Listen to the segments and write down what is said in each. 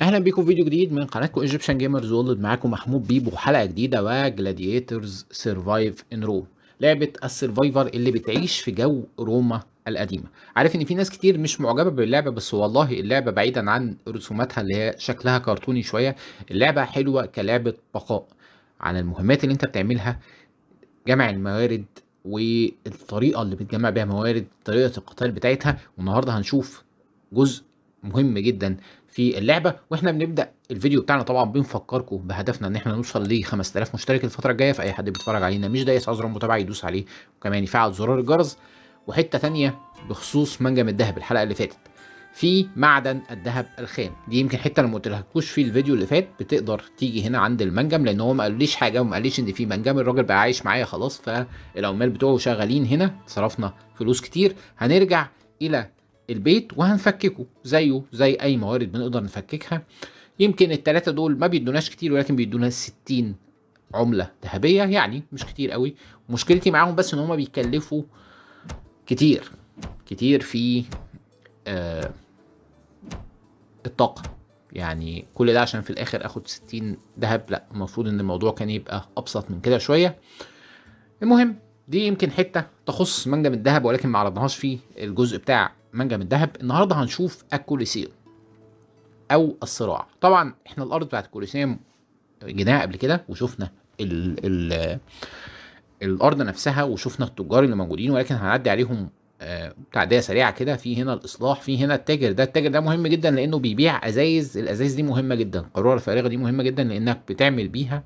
اهلا بيكم في فيديو جديد من قناتكم ايجيبشن جيمرز وولد معاكم محمود بيبو وحلقه جديده وجلاديترز سرفايف ان روم لعبه السرفايفر اللي بتعيش في جو روما القديمه عارف ان في ناس كتير مش معجبه باللعبه بس والله اللعبه بعيدا عن رسوماتها اللي هي شكلها كرتوني شويه اللعبه حلوه كلعبه بقاء عن المهمات اللي انت بتعملها جمع الموارد والطريقه اللي بتجمع بيها موارد طريقه القتال بتاعتها والنهارده هنشوف جزء مهم جدا في اللعبه واحنا بنبدا الفيديو بتاعنا طبعا بنفكركم بهدفنا ان احنا نوصل ل 5000 مشترك الفتره الجايه فاي حد بيتفرج علينا مش دايس عذر المتابعه يدوس عليه وكمان يفعل زرار الجرس وحته ثانيه بخصوص منجم الذهب الحلقه اللي فاتت في معدن الذهب الخام دي يمكن حته انا ما قلتلكوش في الفيديو اللي فات بتقدر تيجي هنا عند المنجم لان هو ما قاليش حاجه وما قاليش ان في منجم الراجل بقى عايش معايا خلاص فالعمال بتوعه شغالين هنا صرفنا فلوس كتير هنرجع الى البيت وهنفككه زيه زي اي موارد بنقدر نفككها يمكن التلاتة دول ما بيدوناش كتير ولكن بيدونا 60 عملة ذهبية يعني مش كتير قوي مشكلتي معاهم بس ان هم بيكلفوا كتير كتير في آه الطاقة يعني كل ده عشان في الاخر اخد 60 ذهب لا المفروض ان الموضوع كان يبقى ابسط من كده شوية المهم دي يمكن حتة تخص منجم الذهب ولكن ما عرضناهاش في الجزء بتاع منجم الذهب النهاردة هنشوف الكوليسيوم او الصراع طبعا احنا الارض بتاعت الكوليسيوم جيناها قبل كده وشفنا ال ال الارض نفسها وشفنا التجار اللي موجودين ولكن هنعدي عليهم تعديه آه، سريعه كده في هنا الاصلاح في هنا التاجر ده التاجر ده مهم جدا لانه بيبيع ازايز الازايز دي مهمه جدا القاروره الفارغه دي مهمه جدا لانك بتعمل بيها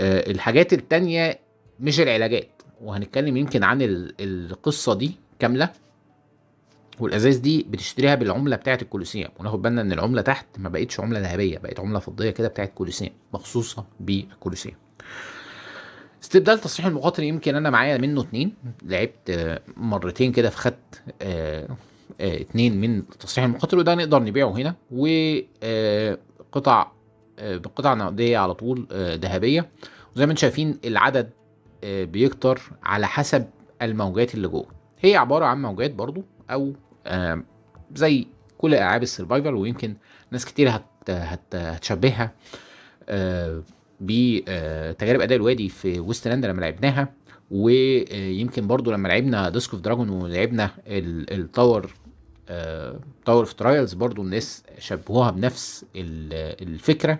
آه، الحاجات التانية مش العلاجات وهنتكلم يمكن عن القصه دي كامله والازايز دي بتشتريها بالعمله بتاعه الكولوسيوم وناخد بالنا ان العمله تحت ما بقتش عمله ذهبيه بقت عمله فضيه كده بتاعه كولوسيوم مخصوصه بالكولوسيوم استبدال تصريح المقاتل يمكن انا معايا منه اتنين لعبت آه، مرتين كده فخدت آه، آه، اتنين من تصريح المقاتل وده نقدر نبيعه هنا وقطع بقطع نقديه على طول ذهبيه وزي ما انتم شايفين العدد بيكتر على حسب الموجات اللي جوه هي عباره عن موجات برضو او زي كل العاب السرفايفل ويمكن ناس كتير هت هتشبهها بتجارب اداء الوادي في ويست لاند لما لعبناها ويمكن برضو لما لعبنا ديسك اوف دراجون ولعبنا التاور تاور اوف ترايلز برضو الناس شبهوها بنفس الفكره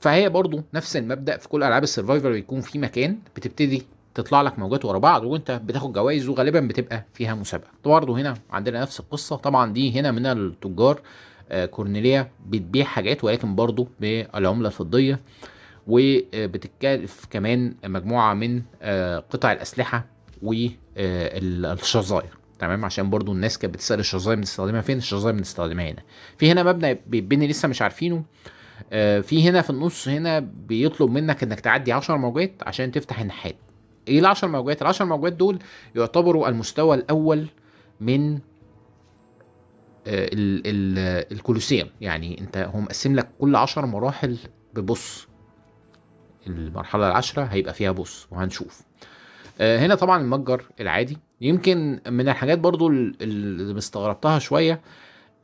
فهي برضو نفس المبدا في كل العاب السرفايفر بيكون في مكان بتبتدي تطلع لك موجات ورا بعض وانت بتاخد جوائز وغالبا بتبقى فيها مسابقه برضو هنا عندنا نفس القصه طبعا دي هنا من التجار آه، كورنيليا بتبيع حاجات ولكن برضه بالعمله الفضيه وبتتكلف كمان مجموعه من آه، قطع الاسلحه والشظاير تمام عشان برضو الناس كانت بتسال الشظاير بنستخدمها فين الشظاير بنستخدمها هنا في هنا مبنى بيبني لسه مش عارفينه آه، في هنا في النص هنا بيطلب منك انك تعدي 10 موجات عشان تفتح النحات ايه ال 10 موجات ال 10 موجات دول يعتبروا المستوى الاول من آه، الكولوسيوم يعني انت هو مقسم لك كل 10 مراحل ببص المرحله العاشره هيبقى فيها بص وهنشوف آه، هنا طبعا المتجر العادي يمكن من الحاجات برضو اللي استغربتها شويه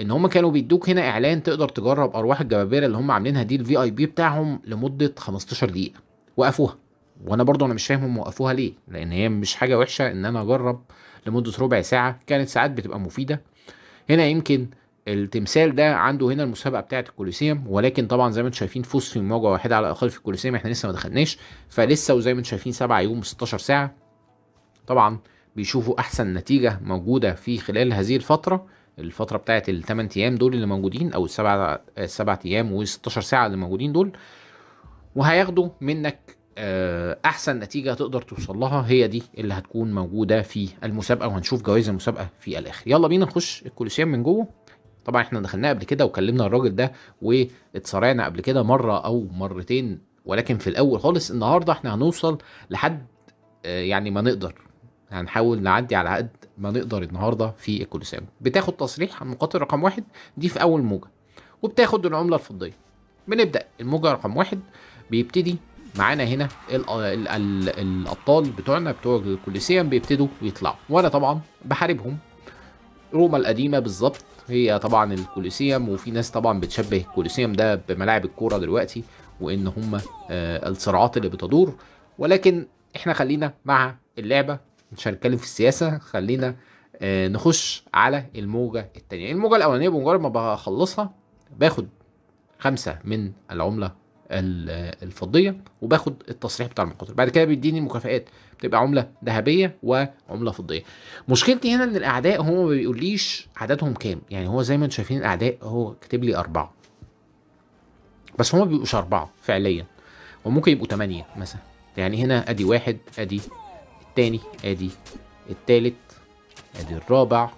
ان هم كانوا بيدوك هنا اعلان تقدر تجرب ارواح الجبابره اللي هم عاملينها دي الفي اي بي بتاعهم لمده 15 دقيقه وقفوها وانا برضو انا مش فاهم هم وقفوها ليه لان هي مش حاجه وحشه ان انا اجرب لمده ربع ساعه كانت ساعات بتبقى مفيده هنا يمكن التمثال ده عنده هنا المسابقه بتاعه الكوليسيوم ولكن طبعا زي ما انتم شايفين فوز في مواجهه واحده على الاقل في الكوليسيوم احنا لسه ما دخلناش فلسه وزي ما انتم شايفين 7 يوم 16 ساعه طبعا بيشوفوا احسن نتيجه موجوده في خلال هذه الفتره الفتره بتاعه الثمان ايام دول اللي موجودين او السبع السبع ايام و16 ساعه اللي موجودين دول وهياخدوا منك آه، احسن نتيجه تقدر توصل لها هي دي اللي هتكون موجوده في المسابقه وهنشوف جوائز المسابقه في الاخر يلا بينا نخش الكوليسيوم من جوه طبعا احنا دخلناه قبل كده وكلمنا الراجل ده واتصارعنا قبل كده مره او مرتين ولكن في الاول خالص النهارده احنا هنوصل لحد آه، يعني ما نقدر هنحاول نعدي على قد ما نقدر النهارده في الكولوسيوم بتاخد تصريح عن مقاتل رقم واحد دي في اول موجه وبتاخد العمله الفضيه بنبدا الموجه رقم واحد بيبتدي معانا هنا الابطال بتوعنا بتوع الكوليسيوم بيبتدوا يطلعوا وانا طبعا بحاربهم روما القديمه بالظبط هي طبعا الكوليسيوم وفي ناس طبعا بتشبه الكوليسيوم ده بملاعب الكوره دلوقتي وان هم آه، الصراعات اللي بتدور ولكن احنا خلينا مع اللعبه مش هنتكلم في السياسه خلينا آه، نخش على الموجه الثانيه الموجه الاولانيه بمجرد ما بخلصها باخد خمسه من العمله الفضيه وباخد التصريح بتاع المخاطر بعد كده بيديني المكافئات بتبقى عمله ذهبيه وعمله فضيه مشكلتي هنا ان الاعداء هم ما بيقوليش عددهم كام يعني هو زي ما انتم شايفين الاعداء هو كاتب لي اربعه بس هم بيبقوش اربعه فعليا وممكن يبقوا ثمانيه مثلا يعني هنا ادي واحد ادي التاني ادي التالت ادي الرابع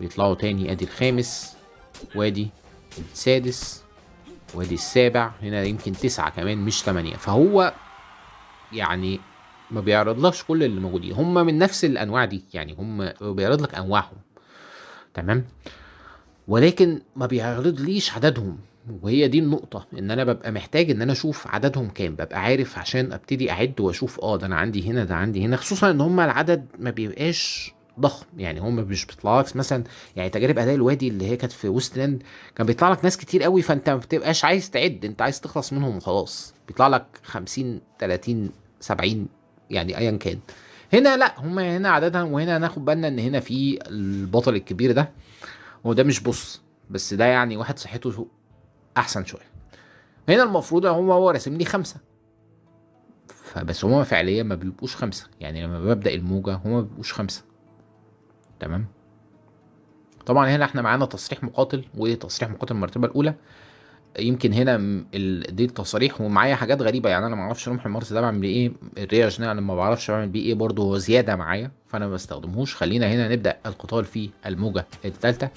بيطلعوا تاني ادي الخامس وادي السادس وادي السابع هنا يمكن تسعة كمان مش ثمانية فهو يعني ما بيعرضلكش كل اللي موجودين هم من نفس الانواع دي يعني هم بيعرض لك انواعهم تمام ولكن ما بيعرض ليش عددهم وهي دي النقطة ان انا ببقى محتاج ان انا اشوف عددهم كام ببقى عارف عشان ابتدي اعد واشوف اه ده انا عندي هنا ده عندي هنا خصوصا ان هم العدد ما بيبقاش ضخم يعني هم مش بيطلع لك مثلا يعني تجارب اداء الوادي اللي هي كانت في ويست لاند كان بيطلع لك ناس كتير قوي فانت ما بتبقاش عايز تعد انت عايز تخلص منهم وخلاص بيطلع لك 50 30 70 يعني ايا كان هنا لا هم هنا عددها وهنا ناخد بالنا ان هنا في البطل الكبير ده هو ده مش بص بس ده يعني واحد صحته احسن شويه هنا المفروض هو هو راسم لي خمسه فبس هما فعليا ما بيبقوش خمسه يعني لما ببدا الموجه هما ما بيبقوش خمسه تمام طبعا هنا احنا معانا تصريح مقاتل وتصريح مقاتل المرتبه الاولى يمكن هنا دي التصاريح ومعايا حاجات غريبه يعني انا ما اعرفش رمح المارس ده بعمل ايه الرياج انا ما بعرفش بعمل بيه ايه برضه هو زياده معايا فانا ما بستخدمهوش خلينا هنا نبدا القتال في الموجه الثالثه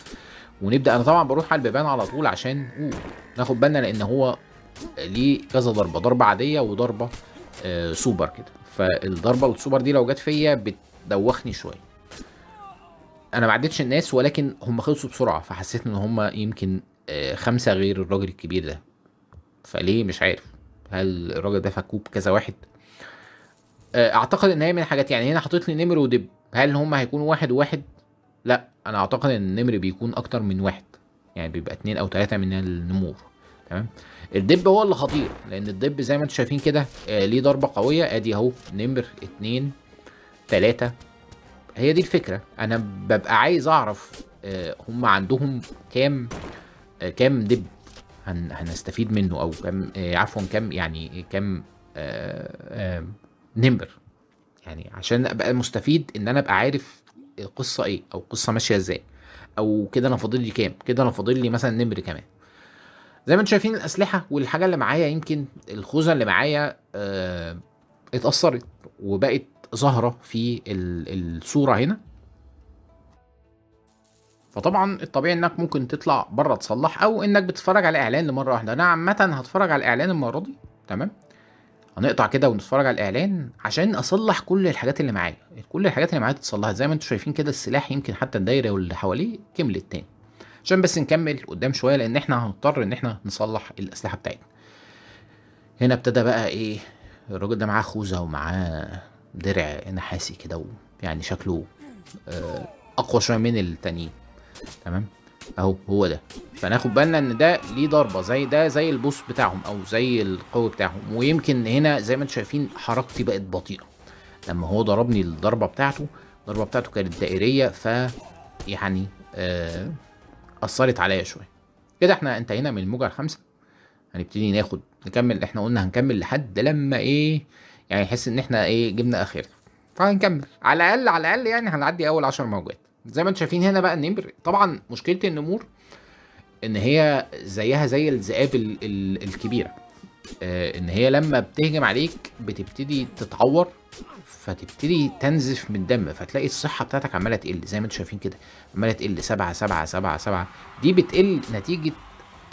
ونبدا انا طبعا بروح على البيبان على طول عشان ناخد بالنا لان هو ليه كذا ضربه ضربه عاديه وضربه آه سوبر كده فالضربه السوبر دي لو جت فيا بتدوخني شويه انا ما عدتش الناس ولكن هم خلصوا بسرعه فحسيت ان هم يمكن آه، خمسه غير الراجل الكبير ده فليه مش عارف هل الراجل ده فكوه بكذا واحد آه، اعتقد ان هي من حاجات يعني هنا حاطط لي نمر ودب هل هم هيكونوا واحد وواحد لا انا اعتقد ان النمر بيكون اكتر من واحد يعني بيبقى اتنين او تلاته من النمور تمام الدب هو اللي خطير لان الدب زي ما انتم شايفين كده آه، ليه ضربه قويه ادي اهو نمر اتنين تلاته هي دي الفكره انا ببقى عايز اعرف آه، هم عندهم كام آه، كام دب هنستفيد منه او كام آه، عفوا كام يعني كام نمبر يعني عشان ابقى مستفيد ان انا ابقى عارف القصه ايه او القصه ماشيه ازاي او كده انا فاضل لي كام كده انا فاضل لي مثلا نمر كمان زي ما انتم شايفين الاسلحه والحاجه اللي معايا يمكن الخوذه اللي معايا اه اتاثرت وبقت ظاهره في الصوره هنا فطبعا الطبيعي انك ممكن تطلع بره تصلح او انك بتتفرج على اعلان لمره واحده انا عامه هتفرج على الاعلان المره دي تمام هنقطع كده ونتفرج على الاعلان عشان اصلح كل الحاجات اللي معايا كل الحاجات اللي معايا تتصلح زي ما انتم شايفين كده السلاح يمكن حتى الدايره واللي حواليه كملت تاني عشان بس نكمل قدام شويه لان احنا هنضطر ان احنا نصلح الاسلحه بتاعتنا هنا ابتدى بقى ايه الراجل ده معاه خوذه ومعاه درع نحاسي كده يعني شكله آه، اقوى شويه من التانيين تمام اهو هو ده فناخد بالنا ان ده ليه ضربه زي ده زي البوس بتاعهم او زي القوه بتاعهم ويمكن هنا زي ما انتم شايفين حركتي بقت بطيئه لما هو ضربني الضربه بتاعته الضربه بتاعته كانت دائريه ف يعني آه اثرت عليا شويه كده احنا انتهينا من الموجه الخامسه هنبتدي ناخد نكمل احنا قلنا هنكمل لحد لما ايه يعني يحس ان احنا ايه جبنا اخرنا فهنكمل طيب على الاقل على الاقل يعني هنعدي اول 10 موجات زي ما انتم شايفين هنا بقى النمر طبعا مشكله النمور ان هي زيها زي الذئاب الكبيره آه، ان هي لما بتهجم عليك بتبتدي تتعور فتبتدي تنزف من الدم فتلاقي الصحه بتاعتك عماله تقل زي ما انتم شايفين كده عماله تقل 7 7 7 7 دي بتقل نتيجه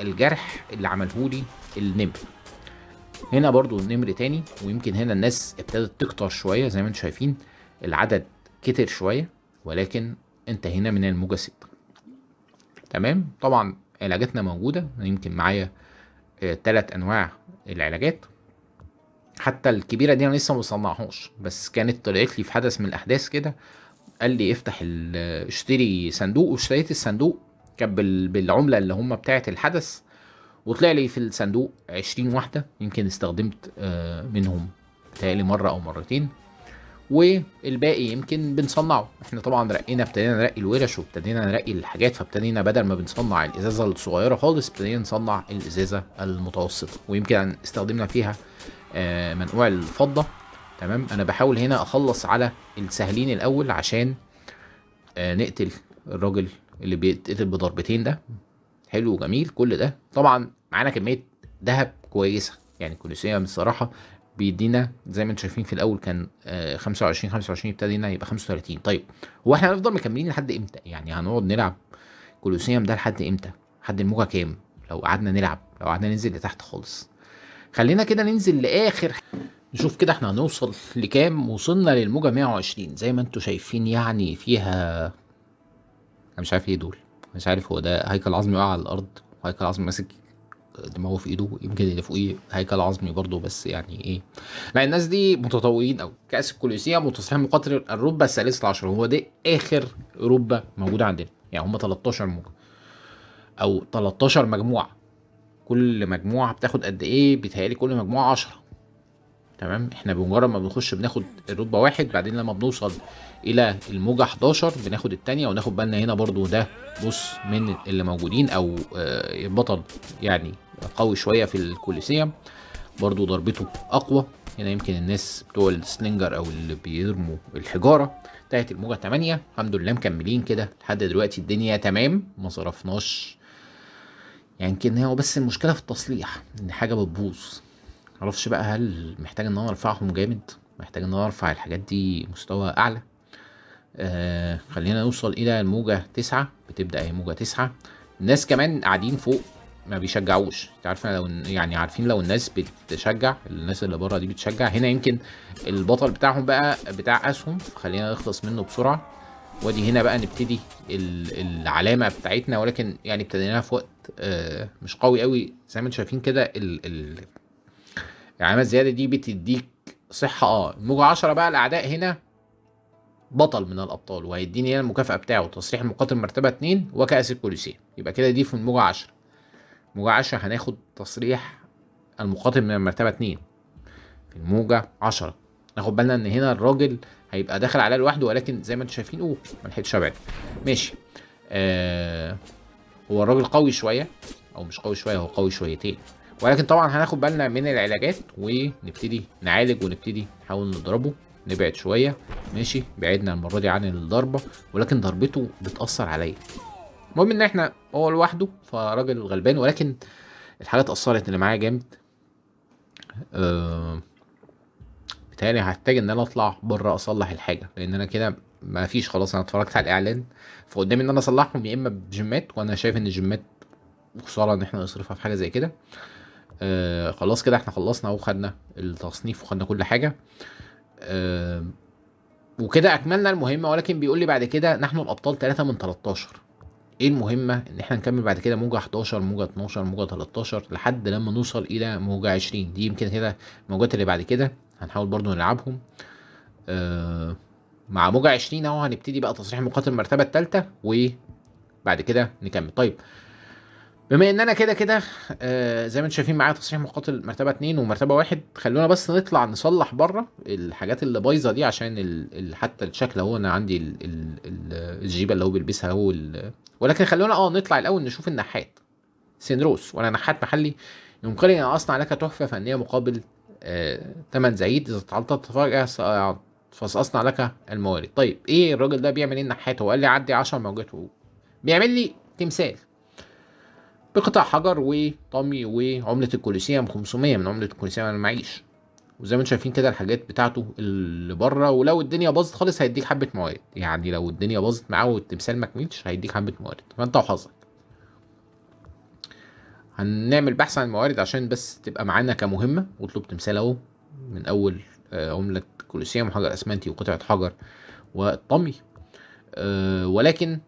الجرح اللي عملهولي النمر هنا برضو نمر تاني ويمكن هنا الناس ابتدت تكتر شوية زي ما انتم شايفين العدد كتر شوية ولكن انتهينا من الموجة ستة تمام طبعا علاجاتنا موجودة يمكن معايا آه، تلات انواع العلاجات حتى الكبيرة دي انا لسه مصنعهاش بس كانت طلعت لي في حدث من الاحداث كده قال لي افتح اشتري صندوق واشتريت الصندوق كان بالعملة اللي هم بتاعة الحدث وطلع لي في الصندوق 20 واحده يمكن استخدمت آه، منهم بتهيألي مره او مرتين والباقي يمكن بنصنعه احنا طبعا رقينا ابتدينا نرقي الورش وابتدينا نرقي الحاجات فابتدينا بدل ما بنصنع الازازه الصغيره خالص ابتدينا نصنع الازازه المتوسطه ويمكن استخدمنا فيها آه، منقوع الفضه تمام انا بحاول هنا اخلص على السهلين الاول عشان آه، نقتل الراجل اللي بيتقتل بضربتين ده حلو وجميل كل ده طبعا معانا كميه ذهب كويسه يعني الكولوسيوم الصراحه بيدينا زي ما انتم شايفين في الاول كان 25 25 ابتدينا يبقى 35 طيب هو احنا هنفضل مكملين لحد امتى يعني هنقعد نلعب كولوسيوم ده لحد امتى لحد الموجه كام لو قعدنا نلعب لو قعدنا ننزل لتحت خالص خلينا كده ننزل لاخر نشوف كده احنا هنوصل لكام وصلنا للموجه 120 زي ما انتم شايفين يعني فيها انا مش عارف ايه دول مش عارف هو ده هيكل عظمي وقع على الارض هيكل عظمي ماسك دماغه في ايده يمكن اللي فوقيه هيكل عظمي برضه بس يعني ايه لا الناس دي متطورين او كاس الكولوسيوم وتصحيح مقاتل الرتبه الثالثه عشر هو ده اخر رتبه موجوده عندنا يعني هم 13 موجة او 13 مجموعه كل مجموعه بتاخد قد ايه بيتهيألي كل مجموعه 10 تمام احنا بمجرد ما بنخش بناخد الرتبه واحد بعدين لما بنوصل الى الموجه 11 بناخد الثانيه وناخد بالنا هنا برضو ده بص من اللي موجودين او آه، البطل يعني قوي شويه في الكوليسيوم برضو ضربته اقوى هنا يمكن الناس بتوع السلينجر او اللي بيرموا الحجاره انتهت الموجه 8 الحمد لله مكملين كده لحد دلوقتي الدنيا تمام ما صرفناش يمكن يعني كان هو بس المشكله في التصليح ان حاجه بتبوظ معرفش بقى هل محتاج ان انا ارفعهم جامد محتاج ان انا ارفع الحاجات دي مستوى اعلى آه خلينا نوصل الى الموجه تسعة بتبدا اهي موجه تسعة الناس كمان قاعدين فوق ما بيشجعوش انت عارف لو يعني عارفين لو الناس بتشجع الناس اللي بره دي بتشجع هنا يمكن البطل بتاعهم بقى بتاع اسهم خلينا نخلص منه بسرعه وادي هنا بقى نبتدي العلامه بتاعتنا ولكن يعني ابتديناها في وقت آه، مش قوي قوي زي ما انتم شايفين كده يعني العلامه الزياده دي بتديك صحه اه الموجه 10 بقى الاعداء هنا بطل من الابطال وهيديني هنا المكافاه بتاعه تصريح المقاتل مرتبه 2 وكاس الكوليسيوم يبقى كده دي في الموجه 10 الموجه 10 هناخد تصريح المقاتل من المرتبه 2 في الموجه 10 ناخد بالنا ان هنا الراجل هيبقى داخل عليها لوحده ولكن زي ما انتم شايفين اوه ما لحقتش ابعد ماشي آه هو الراجل قوي شويه او مش قوي شويه هو قوي شويتين ولكن طبعا هناخد بالنا من العلاجات ونبتدي نعالج ونبتدي نحاول نضربه نبعد شويه ماشي بعدنا المره دي عن الضربه ولكن ضربته بتاثر عليا المهم ان احنا هو لوحده فراجل غلبان ولكن الحاجه اتاثرت اللي معايا جامد أه بالتالي هحتاج ان انا اطلع بره اصلح الحاجه لان انا كده ما فيش خلاص انا اتفرجت على الاعلان فقدامي ان انا اصلحهم يا اما بجيمات وانا شايف ان الجيمات خساره ان احنا نصرفها في حاجه زي كده آه، خلاص كده احنا خلصنا وخدنا التصنيف وخدنا كل حاجه آه وكده اكملنا المهمه ولكن بيقول لي بعد كده نحن الابطال 3 من 13 ايه المهمه ان احنا نكمل بعد كده موجه 11 موجه 12 موجه 13 لحد لما نوصل الى موجه 20 دي يمكن كده الموجات اللي بعد كده هنحاول برضو نلعبهم آه مع موجه 20 اهو هنبتدي بقى تصريح مقاتل المرتبه الثالثه وبعد كده نكمل طيب بما ان انا كده كده آه زي ما انتم شايفين معايا تصحيح مقاتل مرتبه 2 ومرتبه 1 خلونا بس نطلع نصلح بره الحاجات اللي بايظه دي عشان حتى الشكل هو انا عندي الجيبه اللي هو بيلبسها هو ولكن خلونا اه نطلع الاول نشوف النحات سينروس وانا نحات محلي يمكنني ان اصنع لك تحفه فنيه مقابل آه زعيد اذا تعطلت فجاه آه، فسأصنع لك الموارد طيب ايه الراجل ده بيعمل ايه النحات هو قال لي عدي 10 موجات بيعمل لي تمثال اقطع حجر وطمي وعملة الكوليسيوم 500 من عملة الكوليسيوم انا معيش وزي ما انتم شايفين كده الحاجات بتاعته اللي بره ولو الدنيا باظت خالص هيديك حبة موارد يعني لو الدنيا باظت معاه والتمثال ما كملش هيديك حبة موارد فانت وحظك هنعمل بحث عن الموارد عشان بس تبقى معانا كمهمة واطلب تمثال اهو من اول آه، عملة كوليسيوم وحجر اسمنتي وقطعة حجر والطمي آه، ولكن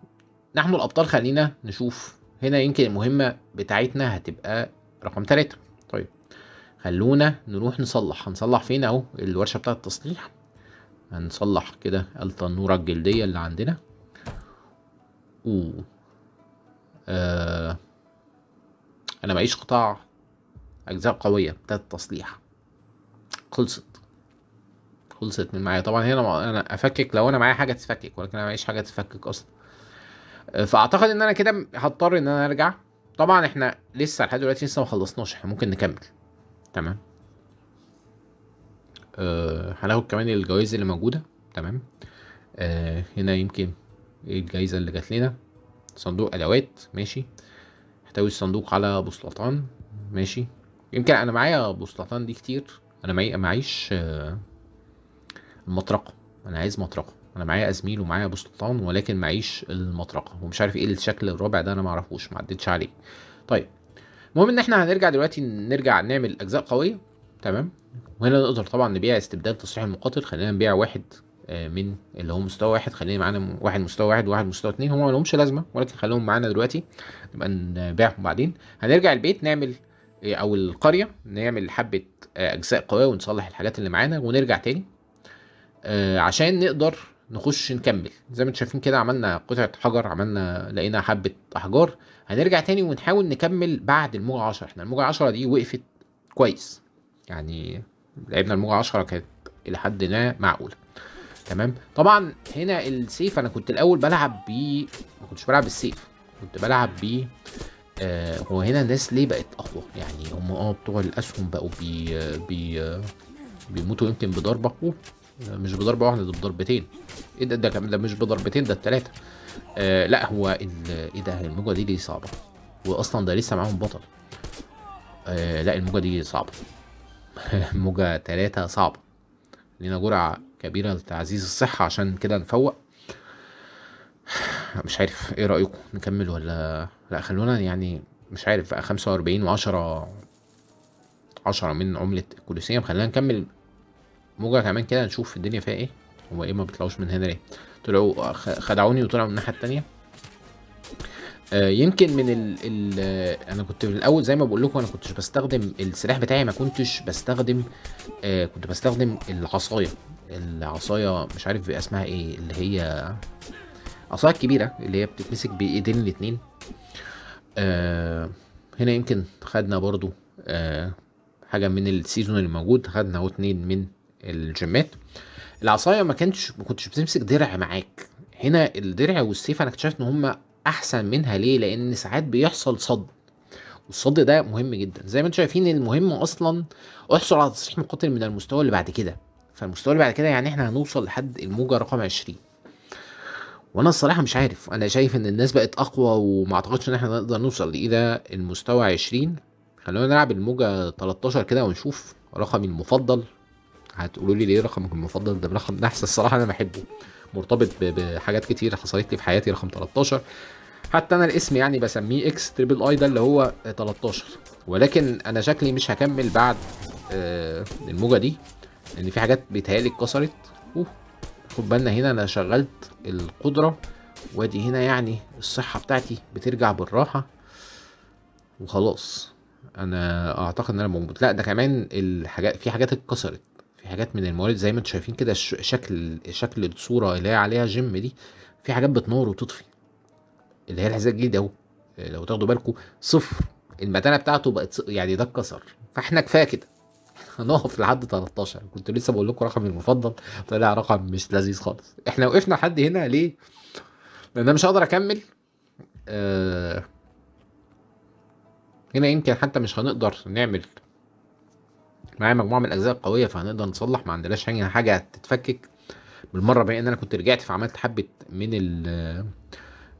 نحن الابطال خلينا نشوف هنا يمكن المهمة بتاعتنا هتبقى رقم تلاتة طيب خلونا نروح نصلح هنصلح فين اهو الورشة بتاعة التصليح هنصلح كده التنورة الجلدية اللي عندنا و آه. انا معيش قطاع اجزاء قوية بتاعة التصليح خلصت خلصت من معايا طبعا هنا انا افكك لو انا معايا حاجة تتفكك ولكن انا معيش حاجة تتفكك اصلا فاعتقد ان انا كده هضطر ان انا ارجع طبعا احنا لسه لحد دلوقتي لسه ما خلصناش احنا ممكن نكمل تمام أه هناخد كمان الجوائز اللي موجوده تمام أه هنا يمكن الجايزه اللي جات لنا صندوق ادوات ماشي احتوي الصندوق على بوسلطان ماشي يمكن انا معايا بوسلطان دي كتير انا معي معيش مطرقه آه، المطرقه انا عايز مطرقه انا معايا ازميل ومعايا ابو سلطان ولكن معيش المطرقه ومش عارف ايه الشكل الرابع ده انا معرفوش ما عدتش عليه طيب المهم ان احنا هنرجع دلوقتي نرجع نعمل اجزاء قويه تمام وهنا نقدر طبعا نبيع استبدال تصريح المقاتل خلينا نبيع واحد آه، من اللي هو مستوى واحد خلينا معانا واحد مستوى واحد وواحد مستوى اتنين هما لهمش لازمه ولكن خليهم معانا دلوقتي نبقى نبيعهم بعدين هنرجع البيت نعمل آه، او القريه نعمل حبه آه، اجزاء قويه ونصلح الحاجات اللي معانا ونرجع تاني عشان نقدر نخش نكمل زي ما انتم شايفين كده عملنا قطعه حجر عملنا لقينا حبه احجار هنرجع تاني ونحاول نكمل بعد الموجه 10 احنا الموجه 10 دي وقفت كويس يعني لعبنا الموجه 10 كانت الى حد ما معقوله تمام طبعا هنا السيف انا كنت الاول بلعب بيه ما كنتش بلعب بالسيف كنت بلعب بيه آه هو هنا الناس ليه بقت اقوى يعني هم اه بتوع الاسهم بقوا بي آه، بي آه، بيموتوا يمكن بضربه مش بضربه واحده ده بضربتين ايه ده ده ده مش بضربتين ده التلاته آه لا هو ايه ده الموجه دي دي صعبه واصلا ده لسه معاهم بطل آه لا الموجه دي صعبه موجه تلاته صعبه لينا جرعه كبيره لتعزيز الصحه عشان كده نفوق مش عارف ايه رايكم نكمل ولا لا خلونا يعني مش عارف بقى 45 و10 10 من عمله الكولوسيوم خلينا نكمل موجة كمان كده نشوف الدنيا فيها ايه هو ايه ما بيطلعوش من هنا ليه طلعوا خدعوني وطلعوا من الناحية التانية آه يمكن من ال ال آه، انا كنت في الاول زي ما بقول لكم انا كنتش بستخدم السلاح بتاعي ما كنتش بستخدم آه كنت بستخدم العصايه العصايه مش عارف اسمها ايه اللي هي عصاية الكبيره اللي هي بتتمسك بايدين الاتنين آه هنا يمكن خدنا برضو آه حاجه من السيزون اللي موجود خدنا اهو اتنين من الجيمات العصايه ما كانتش ما كنتش بتمسك درع معاك هنا الدرع والسيف انا اكتشفت ان هما احسن منها ليه لان ساعات بيحصل صد والصد ده مهم جدا زي ما انتم شايفين المهم اصلا احصل على تصريح مقاتل من المستوى اللي بعد كده فالمستوى اللي بعد كده يعني احنا هنوصل لحد الموجه رقم 20 وانا الصراحه مش عارف انا شايف ان الناس بقت اقوى وما اعتقدش ان احنا نقدر نوصل لإيه المستوى 20 خلونا نلعب الموجه 13 كده ونشوف رقمي المفضل هتقولوا لي ليه رقمك المفضل ده رقم نحس الصراحه انا بحبه مرتبط بحاجات كتير حصلت لي في حياتي رقم 13 حتى انا الاسم يعني بسميه اكس تريبل اي ده اللي هو 13 ولكن انا شكلي مش هكمل بعد آه، الموجه دي لان في حاجات بيتهيألي اتكسرت خد بالنا هنا انا شغلت القدره وادي هنا يعني الصحه بتاعتي بترجع بالراحه وخلاص انا اعتقد ان انا موجود لا ده كمان الحاجات في حاجات اتكسرت في حاجات من الموارد زي ما انتم شايفين كده شكل شكل الصوره اللي هي عليها جيم دي في حاجات بتنور وتطفي اللي هي الحذاء الجديد اهو آه، لو تاخدوا بالكم صفر المتانه بتاعته بقت يعني ده اتكسر فاحنا كفايه كده هنقف لحد 13 كنت لسه بقول لكم رقمي المفضل طلع رقم مش لذيذ خالص احنا وقفنا لحد هنا ليه؟ لان انا مش هقدر اكمل آه هنا يمكن حتى مش هنقدر نعمل معايا مجموعه من الاجزاء القويه فهنقدر نصلح ما عندناش حاجه تتفكك بالمره بما ان انا كنت رجعت فعملت حبه من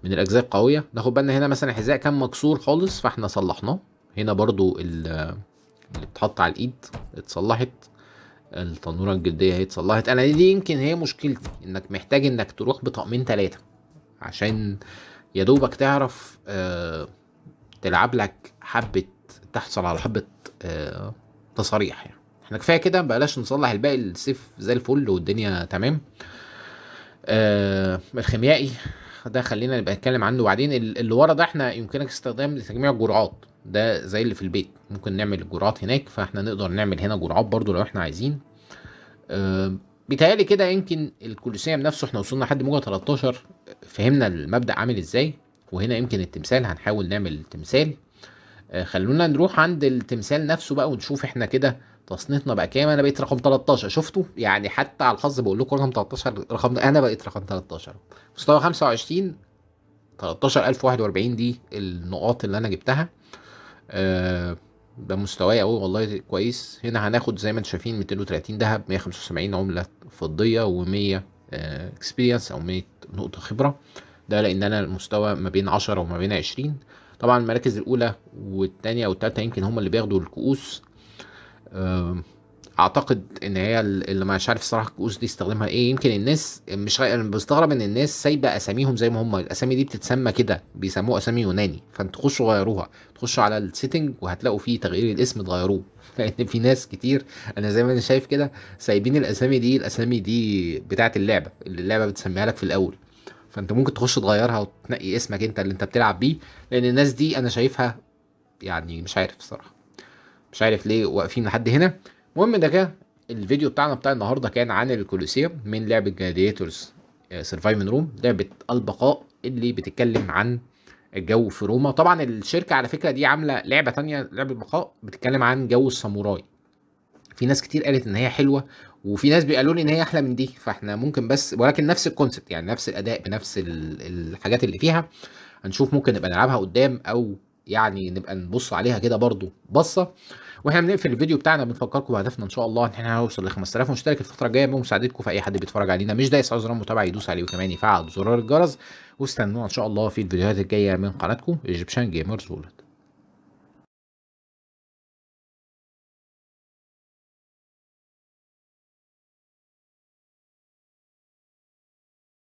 من الاجزاء القويه ناخد بالنا هنا مثلا الحذاء كان مكسور خالص فاحنا صلحناه هنا برضو اللي بتحط على الايد اتصلحت التنوره الجلديه هي اتصلحت انا دي يمكن هي مشكلتي انك محتاج انك تروح بطقمين ثلاثه عشان يا دوبك تعرف آه، تلعب لك حبه تحصل على حبه آه، تصريح يعني احنا كفايه كده بلاش نصلح الباقي السيف زي الفل والدنيا تمام آه الخيميائي ده خلينا نبقى نتكلم عنه بعدين اللي ورا ده احنا يمكنك استخدام لتجميع الجرعات ده زي اللي في البيت ممكن نعمل الجرعات هناك فاحنا نقدر نعمل هنا جرعات برضو لو احنا عايزين آه بيتهيألي كده يمكن الكولوسيوم نفسه احنا وصلنا لحد موجة 13 فهمنا المبدأ عامل ازاي وهنا يمكن التمثال هنحاول نعمل تمثال آه، خلونا نروح عند التمثال نفسه بقى ونشوف احنا كده تصنيفنا بقى كام انا بقيت رقم 13 شفتوا يعني حتى على الحظ بقول لكم رقم 13 رقم انا بقيت رقم 13 مستوى 25 13041 دي النقاط اللي انا جبتها آه، ده مستواي قوي والله كويس هنا هناخد زي ما انتم شايفين 230 ذهب 175 عمله فضيه و100 اكسبيرينس آه، او 100 نقطه خبره ده لان انا المستوى ما بين 10 وما بين 20 طبعا المراكز الاولى والثانيه والثالثه يمكن هم اللي بياخدوا الكؤوس اعتقد ان هي اللي مش عارف الصراحه الكؤوس دي استخدمها ايه يمكن الناس مش بستغرب ان الناس سايبه اساميهم زي ما هم الاسامي دي بتتسمى كده بيسموه اسامي يوناني فانت تخشوا غيروها تخشوا على السيتنج وهتلاقوا فيه تغيير الاسم تغيروه لان في ناس كتير انا زي ما انا شايف كده سايبين الاسامي دي الاسامي دي بتاعه اللعبه اللي اللعبه بتسميها لك في الاول فانت ممكن تخش تغيرها وتنقي اسمك انت اللي انت بتلعب بيه لان الناس دي انا شايفها يعني مش عارف الصراحه مش عارف ليه واقفين لحد هنا المهم ده كده الفيديو بتاعنا بتاع النهارده كان عن الكولوسيوم من لعبه جلاديتورز سرفايفن روم لعبه البقاء اللي بتتكلم عن الجو في روما طبعا الشركه على فكره دي عامله لعبه تانية لعبه بقاء بتتكلم عن جو الساموراي في ناس كتير قالت ان هي حلوه وفي ناس بيقالوا لي ان هي احلى من دي فاحنا ممكن بس ولكن نفس الكونسبت يعني نفس الاداء بنفس الحاجات اللي فيها هنشوف ممكن نبقى نلعبها قدام او يعني نبقى نبص عليها كده برضو بصه واحنا بنقفل الفيديو بتاعنا بنفكركم بهدفنا ان شاء الله ان احنا هنوصل ل 5000 مشترك الفتره الجايه بمساعدتكم في اي حد بيتفرج علينا مش دايس على زرار المتابعه يدوس عليه وكمان يفعل زرار الجرس واستنونا ان شاء الله في الفيديوهات الجايه من قناتكم ايجيبشن جيمرز وولد